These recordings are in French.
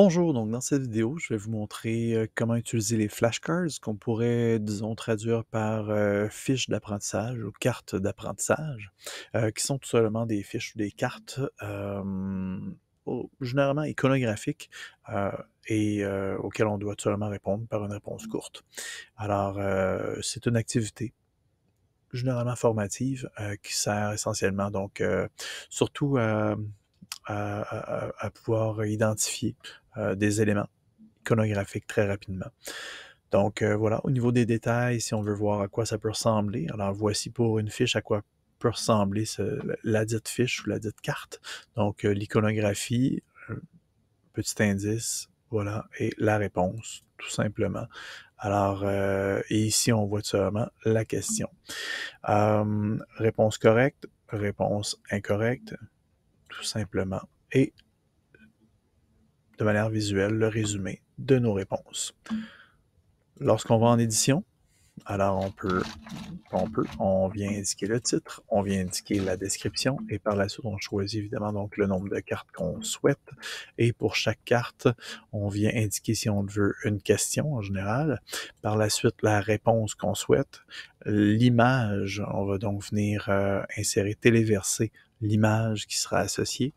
Bonjour, donc dans cette vidéo, je vais vous montrer comment utiliser les flashcards qu'on pourrait, disons, traduire par fiches d'apprentissage ou cartes d'apprentissage, qui sont tout simplement des fiches ou des cartes généralement iconographiques et auxquelles on doit tout simplement répondre par une réponse mmh. courte. Alors, c'est une activité généralement formative qui sert essentiellement donc surtout à à, pouvoir identifier euh, des éléments iconographiques très rapidement. Donc euh, voilà, au niveau des détails, si on veut voir à quoi ça peut ressembler, alors voici pour une fiche à quoi peut ressembler la dite fiche ou la dite carte. Donc euh, l'iconographie, petit indice, voilà, et la réponse, tout simplement. Alors, et ici, on voit sûrement la question. réponse correcte, réponse incorrecte, tout simplement, et de manière visuelle le résumé de nos réponses. Lorsqu'on va en édition, alors on peut, on peut, on vient indiquer le titre, on vient indiquer la description et par la suite on choisit évidemment donc le nombre de cartes qu'on souhaite et pour chaque carte on vient indiquer si on veut une question en général, par la suite la réponse qu'on souhaite, l'image, on va donc venir euh, insérer téléverser l'image qui sera associée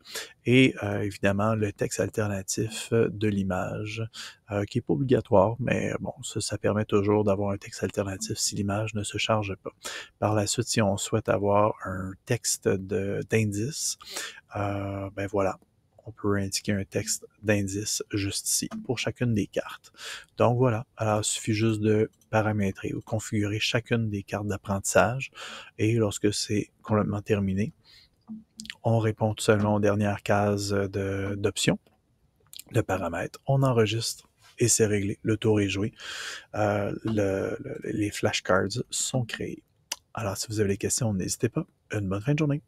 et euh, évidemment le texte alternatif de l'image euh, qui est pas obligatoire, mais bon, ça, permet toujours d'avoir un texte alternatif si l'image ne se charge pas. Par la suite, si on souhaite avoir un texte d'indice, euh, ben voilà, on peut indiquer un texte d'indice juste ici pour chacune des cartes. Donc voilà, alors il suffit juste de paramétrer ou configurer chacune des cartes d'apprentissage et lorsque c'est complètement terminé, on répond tout seulement aux dernières cases euh, d'options, de, paramètres, on enregistre et c'est réglé. Le tour est joué. Euh, les flashcards sont créés. Alors, si vous avez des questions, n'hésitez pas. Une bonne fin de journée.